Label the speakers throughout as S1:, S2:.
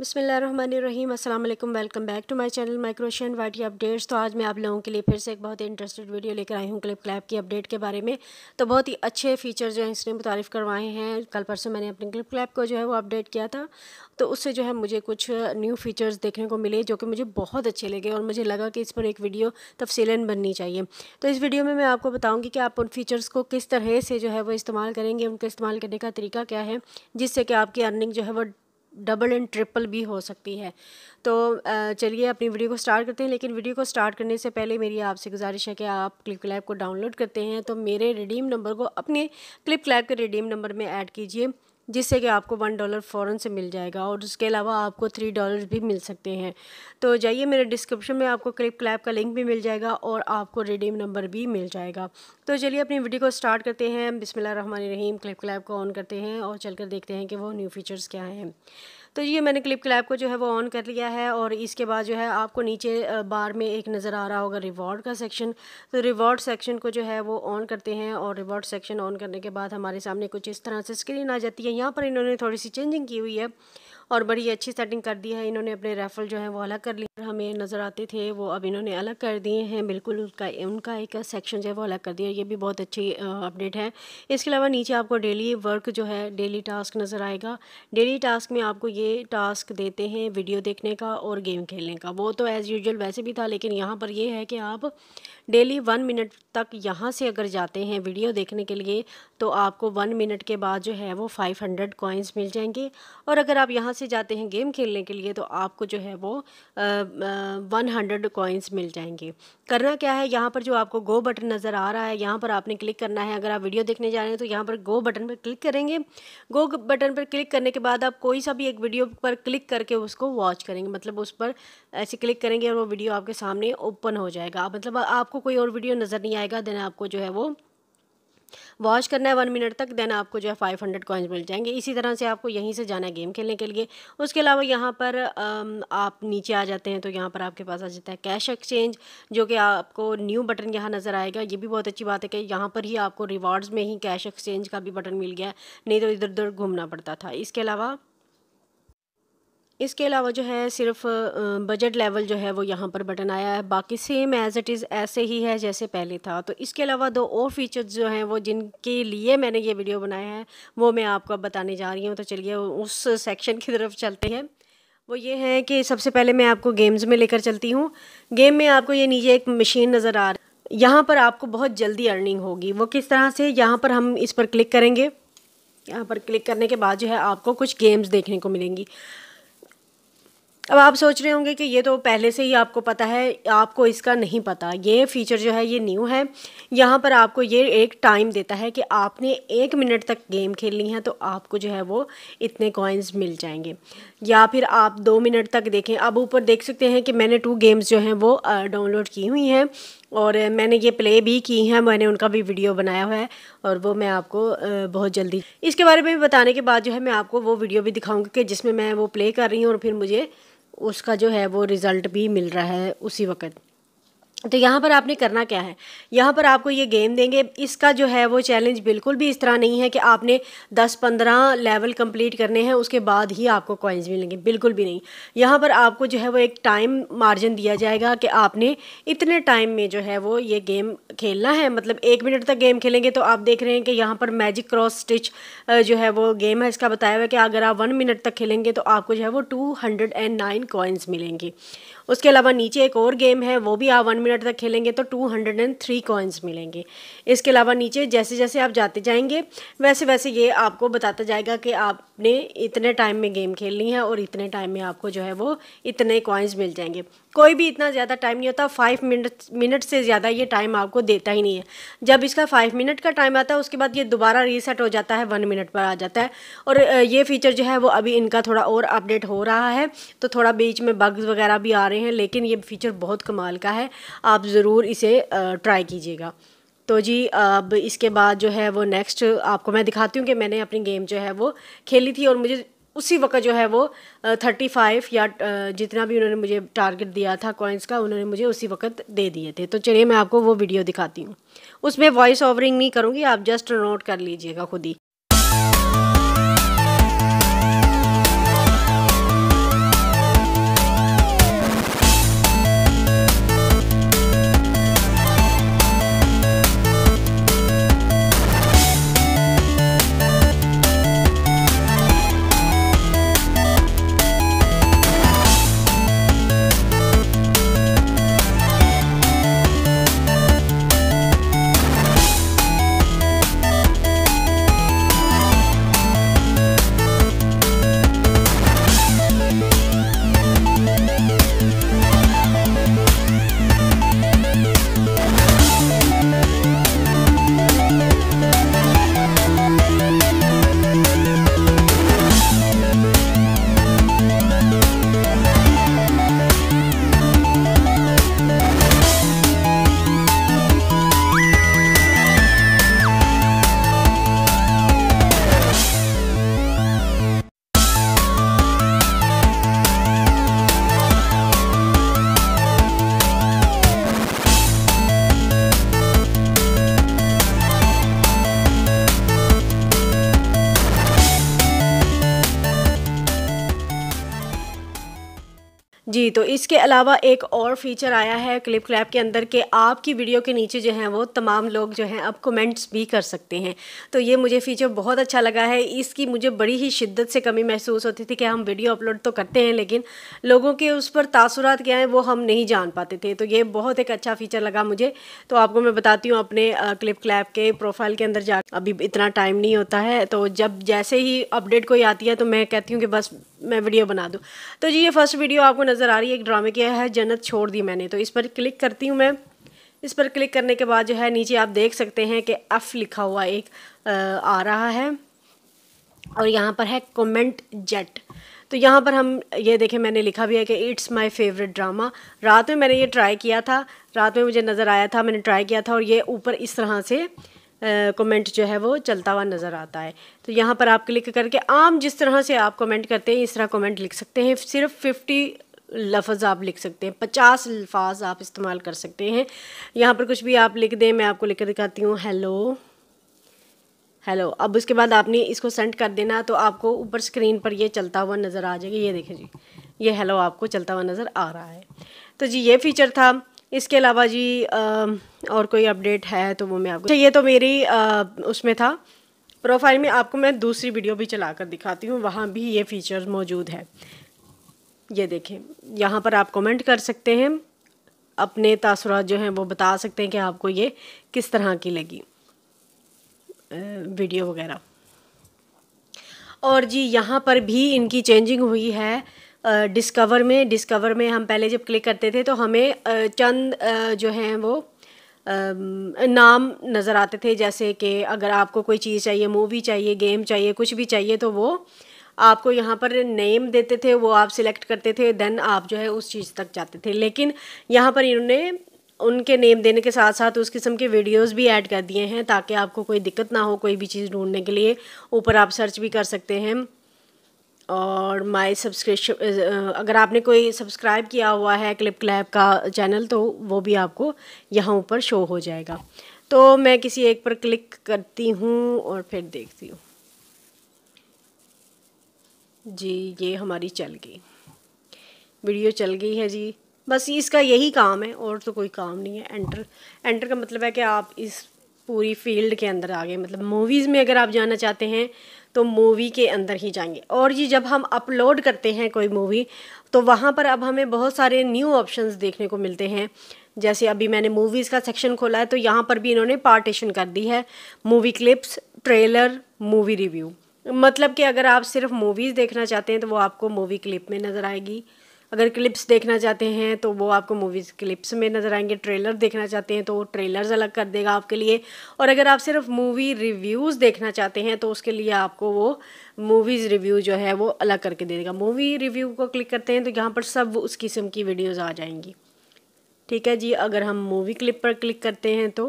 S1: बसमीम अल्लाम welcome back to my channel माइक्रोशन वाइटी अपडेट्स तो आज मैं आप लोगों के लिए फिर से एक बहुत ही इंटरेस्टेड वीडियो लेकर आई हूँ क्लिप क्लैप की अपडेट के बारे में तो बहुत ही अच्छे फीचर जो है इसने मुतारफ़ करवाए हैं कल परसों मैंने अपने क्लिप क्लैप को जो है वो अपडेट किया था तो उससे जो है मुझे कुछ न्यू फीचर्स देखने को मिले जो कि मुझे बहुत अच्छे लगे और मुझे लगा कि इस पर एक वीडियो तफसीला बननी चाहिए तो इस वीडियो में मैं आपको बताऊँगी कि आप उन फीचर्स को किस तरह से जो है वो इस्तेमाल करेंगे उनका इस्तेमाल करने का तरीका क्या है जिससे कि आपकी अर्निंग जो है वो डबल एंड ट्रिपल भी हो सकती है तो चलिए अपनी वीडियो को स्टार्ट करते हैं लेकिन वीडियो को स्टार्ट करने से पहले मेरी आपसे गुजारिश है कि आप क्लिप क्लैप को डाउनलोड करते हैं तो मेरे रिडीम नंबर को अपने क्लिप क्लैप के रिडीम नंबर में ऐड कीजिए जिससे कि आपको वन डॉलर फ़ौरन से मिल जाएगा और उसके अलावा आपको थ्री डॉलर भी मिल सकते हैं तो जाइए मेरे डिस्क्रिप्शन में आपको क्लिप क्लैप का लिंक भी मिल जाएगा और आपको रिडीम नंबर भी मिल जाएगा तो चलिए अपनी वीडियो को स्टार्ट करते हैं बिसमिल्ल रहीम क्लिप क्लैप को ऑन करते हैं और चलकर देखते हैं कि वो न्यू फीचर्स क्या हैं तो ये मैंने क्लिप क्लैप को जो है वो ऑन कर लिया है और इसके बाद जो है आपको नीचे बार में एक नज़र आ रहा होगा रिवॉर्ड का सेक्शन तो रिवॉर्ड सेक्शन को जो है वो ऑन करते हैं और रिवॉर्ड सेक्शन ऑन करने के बाद हमारे सामने कुछ इस तरह से स्क्रीन आ जाती है यहाँ पर इन्होंने थोड़ी सी चेंजिंग की हुई है और बड़ी अच्छी सेटिंग कर दी है इन्होंने अपने रेफल जो है वो अलग कर लिए हमें नज़र आते थे वो अब इन्होंने अलग कर दिए हैं बिल्कुल उसका उनका एक सेक्शन जो है वो अलग कर दिया ये भी बहुत अच्छी अपडेट है इसके अलावा नीचे आपको डेली वर्क जो है डेली टास्क नज़र आएगा डेली टास्क में आपको ये टास्क देते हैं वीडियो देखने का और गेम खेलने का वो तो एज़ यूजल वैसे भी था लेकिन यहाँ पर यह है कि आप डेली वन मिनट तक यहाँ से अगर जाते हैं वीडियो देखने के लिए तो आपको वन मिनट के बाद जो है वो फाइव हंड्रेड कॉइन्स मिल जाएंगे और अगर आप यहाँ से जाते हैं गेम खेलने के लिए तो आपको जो है वो वन हंड्रेड कॉइन्स मिल जाएंगे करना क्या है यहाँ पर जो आपको गो बटन नज़र आ रहा है यहाँ पर आपने क्लिक करना है अगर आप वीडियो देखने जा रहे हैं तो यहाँ पर गो बटन पर क्लिक करेंगे गो बटन पर क्लिक करने के बाद आप कोई सा भी एक वीडियो पर क्लिक करके उसको वॉच करेंगे मतलब उस पर ऐसे क्लिक करेंगे और वो वीडियो आपके सामने ओपन हो जाएगा मतलब आपको कोई और वीडियो नज़र नहीं आएगा देन आपको जो है वो वॉश करना है वन मिनट तक देन आपको जो है फाइव हंड्रेड कॉइन्स मिल जाएंगे इसी तरह से आपको यहीं से जाना है गेम खेलने के लिए उसके अलावा यहाँ पर आप नीचे आ जाते हैं तो यहाँ पर आपके पास आ जाता है कैश एक्सचेंज जो कि आपको न्यू बटन यहाँ नज़र आएगा ये भी बहुत अच्छी बात है कि यहाँ पर ही आपको रिवॉर्ड्स में ही कैश एक्सचेंज का भी बटन मिल गया नहीं तो इधर उधर घूमना पड़ता था इसके अलावा इसके अलावा जो है सिर्फ बजट लेवल जो है वो यहाँ पर बटन आया है बाकी सेम एज़ इट इज़ ऐसे ही है जैसे पहले था तो इसके अलावा दो और फीचर्स जो हैं वो जिनके लिए मैंने ये वीडियो बनाया है वो मैं आपको बताने जा रही हूँ तो चलिए उस सेक्शन की तरफ चलते हैं वो ये है कि सबसे पहले मैं आपको गेम्स में लेकर चलती हूँ गेम में आपको ये नीचे एक मशीन नज़र आ रही है यहाँ पर आपको बहुत जल्दी अर्निंग होगी वो किस तरह से यहाँ पर हम इस पर क्लिक करेंगे यहाँ पर क्लिक करने के बाद जो है आपको कुछ गेम्स देखने को मिलेंगी अब आप सोच रहे होंगे कि ये तो पहले से ही आपको पता है आपको इसका नहीं पता ये फीचर जो है ये न्यू है यहाँ पर आपको ये एक टाइम देता है कि आपने एक मिनट तक गेम खेलनी है तो आपको जो है वो इतने कॉइन्स मिल जाएंगे या फिर आप दो मिनट तक देखें अब ऊपर देख सकते हैं कि मैंने टू गेम्स जो हैं वो डाउनलोड की हुई हैं और मैंने ये प्ले भी की हैं मैंने उनका भी वीडियो बनाया हुआ है और वो मैं आपको बहुत जल्दी इसके बारे में बताने के बाद जो है मैं आपको वो वीडियो भी दिखाऊँगी कि जिसमें मैं वो प्ले कर रही हूँ और फिर मुझे उसका जो है वो रिज़ल्ट भी मिल रहा है उसी वक्त तो यहाँ पर आपने करना क्या है यहाँ पर आपको ये गेम देंगे इसका जो है वो चैलेंज बिल्कुल भी इस तरह नहीं है कि आपने 10-15 लेवल कंप्लीट करने हैं उसके बाद ही आपको कॉइन्स मिलेंगे बिल्कुल भी नहीं यहाँ पर आपको जो है वो एक टाइम मार्जिन दिया जाएगा कि आपने इतने टाइम में जो है वो ये गेम खेलना है मतलब एक मिनट तक गेम खेलेंगे तो आप देख रहे हैं कि यहाँ पर मैजिक क्रॉस स्टिच जो है वो गेम है इसका बताया हुआ है कि अगर आप वन मिनट तक खेलेंगे तो आपको जो है वो two hundred and nine coins मिलेंगी उसके अलावा नीचे एक और गेम है वो भी आप वन मिनट तक खेलेंगे तो two hundred and three coins मिलेंगे इसके अलावा नीचे जैसे जैसे आप जाते जाएंगे वैसे वैसे ये आपको बताता जाएगा कि आपने इतने टाइम में गेम खेलनी है और इतने टाइम में आपको जो है वो इतने कॉइन्स मिल जाएंगे कोई भी इतना ज़्यादा टाइम नहीं होता फाइव मिनट मिनट से ज़्यादा ये टाइम आपको देता ही नहीं है जब इसका फाइव मिनट का टाइम आता है उसके बाद ये दोबारा रीसेट हो जाता है वन मिनट पर आ जाता है और ये फीचर जो है वो अभी इनका थोड़ा और अपडेट हो रहा है तो थोड़ा बीच में बग्स वगैरह भी आ रहे हैं लेकिन ये फीचर बहुत कमाल का है आप ज़रूर इसे ट्राई कीजिएगा तो जी अब इसके बाद जो है वो नेक्स्ट आपको मैं दिखाती हूँ कि मैंने अपनी गेम जो है वो खेली थी और मुझे उसी वक्त जो है वो थर्टी फाइव या जितना भी उन्होंने मुझे टारगेट दिया था कॉइन्स का उन्होंने मुझे उसी वक्त दे दिए थे तो चलिए मैं आपको वो वीडियो दिखाती हूँ उसमें वॉइस ओवरिंग नहीं करूँगी आप जस्ट नोट कर लीजिएगा खुद ही जी तो इसके अलावा एक और फीचर आया है क्लिप क्लैप के अंदर के आपकी वीडियो के नीचे जो है वो तमाम लोग जो हैं अब कमेंट्स भी कर सकते हैं तो ये मुझे फीचर बहुत अच्छा लगा है इसकी मुझे बड़ी ही शिद्दत से कमी महसूस होती थी कि हम वीडियो अपलोड तो करते हैं लेकिन लोगों के उस पर तासुरात क्या हैं वो हम नहीं जान पाते थे तो ये बहुत एक अच्छा फीचर लगा मुझे तो आपको मैं बताती हूँ अपने क्लिप क्लैप के प्रोफाइल के अंदर जा अभी इतना टाइम नहीं होता है तो जब जैसे ही अपडेट कोई आती है तो मैं कहती हूँ कि बस मैं वीडियो बना दूँ तो जी ये फर्स्ट वीडियो आपको नज़र आ रही है एक ड्रामे की है जन्नत छोड़ दी मैंने तो इस पर क्लिक करती हूँ मैं इस पर क्लिक करने के बाद जो है नीचे आप देख सकते हैं कि एफ़ लिखा हुआ एक आ, आ रहा है और यहाँ पर है कमेंट जेट तो यहाँ पर हम ये देखें मैंने लिखा भी है कि इट्स माय फेवरेट ड्रामा रात में मैंने ये ट्राई किया था रात में मुझे नज़र आया था मैंने ट्राई किया था और ये ऊपर इस तरह से कमेंट जो है वो चलता हुआ नज़र आता है तो यहाँ पर आप क्लिक करके आम जिस तरह से आप कमेंट करते हैं इस तरह कमेंट लिख सकते हैं सिर्फ फिफ्टी लफ्ज़ आप लिख सकते हैं पचास लफाज आप इस्तेमाल कर सकते हैं यहाँ पर कुछ भी आप लिख दें मैं आपको लिख कर दिखाती हूँ हेलो हेलो अब उसके बाद आपने इसको सेंड कर देना तो आपको ऊपर स्क्रीन पर यह चलता हुआ नज़र आ जाएगा ये देखें जी ये हेलो आपको चलता हुआ नज़र आ रहा है तो जी ये फीचर था इसके अलावा जी आ, और कोई अपडेट है तो वो मैं आपको अच्छा, ये तो मेरी आ, उसमें था प्रोफाइल में आपको मैं दूसरी वीडियो भी चला कर दिखाती हूँ वहाँ भी ये फीचर्स मौजूद है ये देखें यहाँ पर आप कमेंट कर सकते हैं अपने तासरात जो हैं वो बता सकते हैं कि आपको ये किस तरह की लगी वीडियो वगैरह और जी यहाँ पर भी इनकी चेंजिंग हुई है डिस्कवर में डिस्कवर में हम पहले जब क्लिक करते थे तो हमें चंद जो हैं वो नाम नज़र आते थे जैसे कि अगर आपको कोई चीज़ चाहिए मूवी चाहिए गेम चाहिए कुछ भी चाहिए तो वो आपको यहाँ पर नेम देते थे वो आप सिलेक्ट करते थे देन आप जो है उस चीज़ तक जाते थे लेकिन यहाँ पर इन्होंने उनके नेम देने के साथ साथ उस किस्म के वीडियोस भी ऐड कर दिए हैं ताकि आपको कोई दिक्कत ना हो कोई भी चीज़ ढूंढने के लिए ऊपर आप सर्च भी कर सकते हैं और माय सब्सक्रिप्शन uh, अगर आपने कोई सब्सक्राइब किया हुआ है क्लिप क्लैप का चैनल तो वो भी आपको यहाँ ऊपर शो हो जाएगा तो मैं किसी एक पर क्लिक करती हूँ और फिर देखती हूँ जी ये हमारी चल गई वीडियो चल गई है जी बस इसका यही काम है और तो कोई काम नहीं है एंटर एंटर का मतलब है कि आप इस पूरी फील्ड के अंदर आ गए मतलब मूवीज़ में अगर आप जाना चाहते हैं तो मूवी के अंदर ही जाएंगे और ये जब हम अपलोड करते हैं कोई मूवी तो वहाँ पर अब हमें बहुत सारे न्यू ऑप्शंस देखने को मिलते हैं जैसे अभी मैंने मूवीज़ का सेक्शन खोला है तो यहाँ पर भी इन्होंने पार्टीशन कर दी है movie clips trailer movie review मतलब कि अगर आप सिर्फ मूवीज़ देखना चाहते हैं तो वो आपको मूवी क्लिप में नज़र आएगी अगर क्लिप्स देखना चाहते हैं तो वो आपको मूवीज़ क्लिप्स में नज़र आएंगे ट्रेलर देखना चाहते हैं तो वो ट्रेलर्स अलग कर देगा आपके लिए और अगर आप सिर्फ मूवी रिव्यूज़ देखना चाहते हैं तो उसके लिए आपको वो मूवीज़ रिव्यू जो है वो अलग करके दे देगा मूवी रिव्यू को क्लिक करते हैं तो यहाँ पर सब उस किस्म की वीडियोज़ आ जाएंगी ठीक है जी अगर हम मूवी क्लिप पर क्लिक करते हैं तो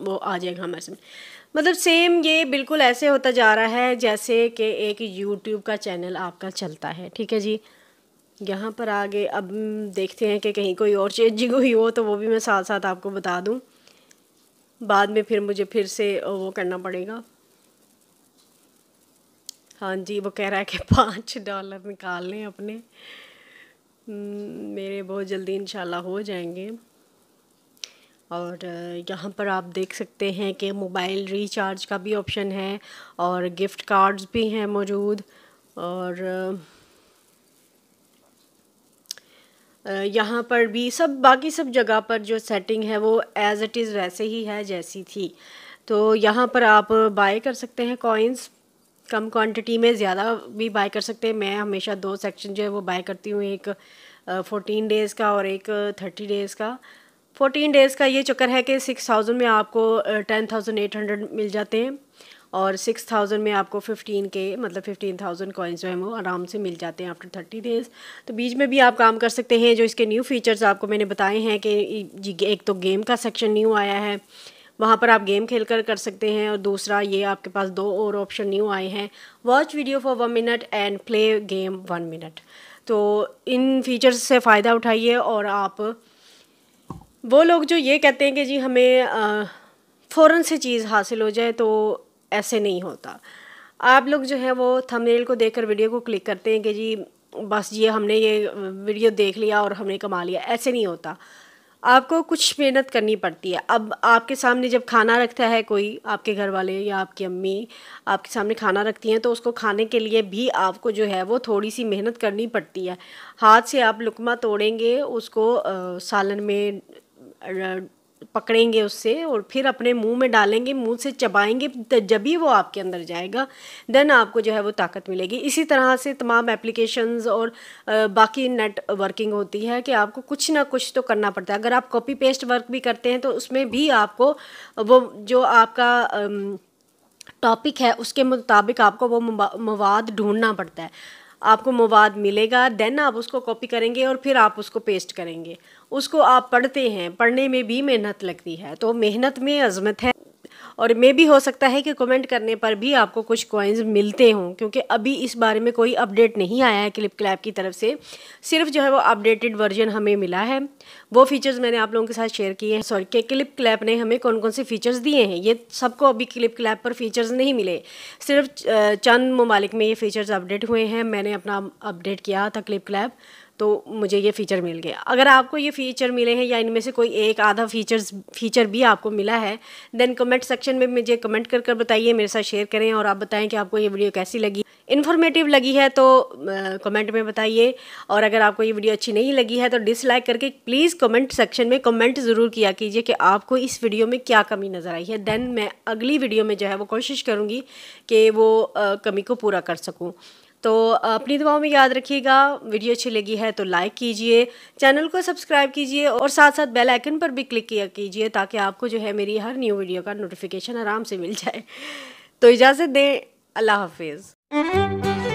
S1: वो आ जाएगा हमारे समय मतलब सेम ये बिल्कुल ऐसे होता जा रहा है जैसे कि एक यूट्यूब का चैनल आपका चलता है ठीक है जी यहाँ पर आगे अब देखते हैं कि कहीं कोई और चेंजिंग हुई हो तो वो भी मैं साथ साथ आपको बता दूँ बाद में फिर मुझे फिर से वो करना पड़ेगा हाँ जी वो कह रहा है कि पाँच डॉलर निकाल लें अपने हम्म, मेरे बहुत जल्दी इंशाल्लाह हो जाएंगे और यहाँ पर आप देख सकते हैं कि मोबाइल रिचार्ज का भी ऑप्शन है और गिफ़्ट कार्ड्स भी हैं मौजूद और यहाँ पर भी सब बाकी सब जगह पर जो सेटिंग है वो एज़ इट इज़ वैसे ही है जैसी थी तो यहाँ पर आप बाय कर सकते हैं कॉइन्स कम क्वांटिटी में ज़्यादा भी बाय कर सकते हैं मैं हमेशा दो सेक्शन जो है वो बाय करती हूँ एक फ़ोटीन डेज़ का और एक थर्टी डेज़ का फोर्टीन डेज़ का ये चक्कर है कि सिक्स थाउजेंड में आपको टेन थाउजेंड एट हंड्रेड मिल जाते हैं और सिक्स थाउजेंड में आपको फिफ्टीन के मतलब फिफ्टीन थाउजेंड कॉइन्स जो हैं वो आराम से मिल जाते हैं आफ्टर थर्टी डेज़ तो बीच में भी आप काम कर सकते हैं जो इसके न्यू फीचर्स आपको मैंने बताए हैं कि एक तो गेम का सेक्शन न्यू आया है वहाँ पर आप गेम खेल कर कर सकते हैं और दूसरा ये आपके पास दो और ऑप्शन न्यू आए हैं watch video for one minute and play game one minute तो इन फीचर्स से फ़ायदा उठाइए और आप वो लोग जो ये कहते हैं कि जी हमें फ़ौर से चीज़ हासिल हो जाए तो ऐसे नहीं होता आप लोग जो है वो थंबनेल को देखकर वीडियो को क्लिक करते हैं कि जी बस ये हमने ये वीडियो देख लिया और हमने कमा लिया ऐसे नहीं होता आपको कुछ मेहनत करनी पड़ती है अब आपके सामने जब खाना रखता है कोई आपके घर वाले या आपकी अम्मी आपके सामने खाना रखती हैं तो उसको खाने के लिए भी आपको जो है वो थोड़ी सी मेहनत करनी पड़ती है हाथ से आप लुकमा तोड़ेंगे उसको सालन में पकड़ेंगे उससे और फिर अपने मुंह में डालेंगे मुंह से चबाएंगे जब ही वो आपके अंदर जाएगा देन आपको जो है वो ताकत मिलेगी इसी तरह से तमाम एप्लीकेशंस और बाकी नेट वर्किंग होती है कि आपको कुछ ना कुछ तो करना पड़ता है अगर आप कॉपी पेस्ट वर्क भी करते हैं तो उसमें भी आपको वो जो आपका टॉपिक है उसके मुताबिक आपको वो मवाद ढूंढना पड़ता है आपको मवाद मिलेगा देन आप उसको कॉपी करेंगे और फिर आप उसको पेस्ट करेंगे उसको आप पढ़ते हैं पढ़ने में भी मेहनत लगती है तो मेहनत में अजमत है और मे भी हो सकता है कि कमेंट करने पर भी आपको कुछ कॉइन्स मिलते हों क्योंकि अभी इस बारे में कोई अपडेट नहीं आया है क्लिप क्लैप की तरफ से सिर्फ जो है वो अपडेटेड वर्जन हमें मिला है वो फीचर्स मैंने आप लोगों के साथ शेयर किए हैं सॉरी के क्लिप क्लैप ने हमें कौन कौन से फ़ीचर्स दिए हैं ये सबको अभी क्लिप क्लैप पर फ़ीचर्स नहीं मिले सिर्फ चंद ममालिक में ये फ़ीचर्स अपडेट हुए हैं मैंने अपना अपडेट किया था क्लिप क्लैप तो मुझे ये फ़ीचर मिल गया अगर आपको ये फ़ीचर मिले हैं या इनमें से कोई एक आधा फीचर्स फीचर भी आपको मिला है देन कमेंट सेक्शन में मुझे कमेंट कर कर बताइए मेरे साथ शेयर करें और आप बताएं कि आपको ये वीडियो कैसी लगी इन्फॉर्मेटिव लगी है तो कमेंट में बताइए और अगर आपको ये वीडियो अच्छी नहीं लगी है तो डिसलाइक करके प्लीज़ कमेंट सेक्शन में कमेंट ज़रूर किया कीजिए कि आपको इस वीडियो में क्या कमी नज़र आई है देन मैं अगली वीडियो में जो है वो कोशिश करूँगी कि वो कमी को पूरा कर सकूँ तो अपनी दुआओं में याद रखिएगा वीडियो अच्छी लगी है तो लाइक कीजिए चैनल को सब्सक्राइब कीजिए और साथ साथ बेल आइकन पर भी क्लिक किया कीजिए ताकि आपको जो है मेरी हर न्यू वीडियो का नोटिफिकेशन आराम से मिल जाए तो इजाज़त दें अल्लाह हाफिज़